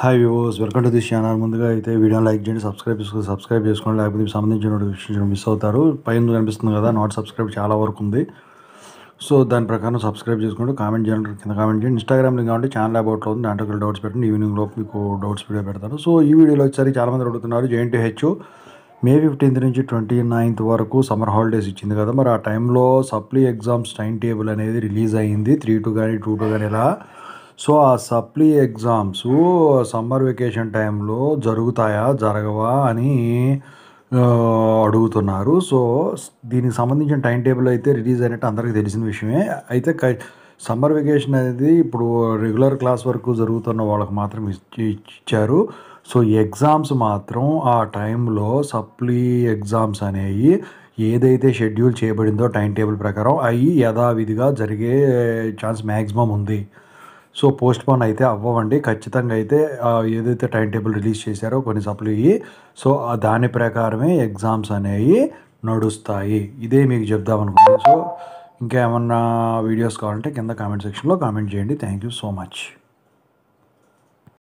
hi viewers welcome to this channel ముందుగా అయితే video like చేయండి సబ్స్క్రైబ్ చేసుకోండి సబ్స్క్రైబ్ చేసుకోండి లేకపోతే సంబంధించిన నోటిఫికేషన్ మిస్ అవుతారు పైన కనిపిస్తుంది కదా నాట్ సబ్స్క్రైబ్ చాలా వరకు ఉంది సో దాని ప్రకారం సబ్స్క్రైబ్ చేసుకోండి కామెంట్ చేయండి కింద కామెంట్ చేయండి ఇన్స్టాగ్రామ్ లింక్ కాబట్టి ఛానల్ అబౌట్లో ఉంది దాంట్లో డౌట్స్ పెట్టండి ఈవినింగ్ లోపు మీకు డౌట్స్ వీడియో పెడతాను సో ఈ వీడియోలో వచ్చేసరికి చాలామంది అడుగుతున్నారు జేఎన్టీ హెచ్ మే ఫిఫ్టీన్త్ నుంచి ట్వంటీ నైన్త్ వరకు సమ్మర్ హాలిడేస్ ఇచ్చింది కదా మరి ఆ టైంలో సప్లీ ఎగ్జామ్స్ టైం టేబుల్ అనేది రిలీజ్ అయ్యింది త్రీ టూ కానీ టూ టూ కానీ ఇలా సో ఆ సప్లీ ఎగ్జామ్స్ సమ్మర్ వెకేషన్ టైంలో జరుగుతాయా జరగవా అని అడుగుతున్నారు సో దీనికి సంబంధించిన టైం టేబుల్ అయితే రిలీజ్ అయినట్టు అందరికీ తెలిసిన విషయమే అయితే సమ్మర్ వెకేషన్ అనేది ఇప్పుడు రెగ్యులర్ క్లాస్ వరకు జరుగుతున్న వాళ్ళకు మాత్రం ఇచ్చారు సో ఎగ్జామ్స్ మాత్రం ఆ టైంలో సప్లీ ఎగ్జామ్స్ అనేవి ఏదైతే షెడ్యూల్ చేయబడిందో టైం టేబుల్ ప్రకారం అవి యథావిధిగా జరిగే ఛాన్స్ మ్యాక్సిమం ఉంది సో పోస్ట్ పోన్ అయితే అవ్వండి ఖచ్చితంగా అయితే ఏదైతే టైం టేబుల్ రిలీజ్ చేశారో కొన్ని సప్లు సో దాని ప్రకారమే ఎగ్జామ్స్ అనేవి నడుస్తాయి ఇదే మీకు అనుకుంటున్నాను సో ఇంకా ఏమన్నా వీడియోస్ కావాలంటే కింద కామెంట్ సెక్షన్లో కామెంట్ చేయండి థ్యాంక్ యూ సో మచ్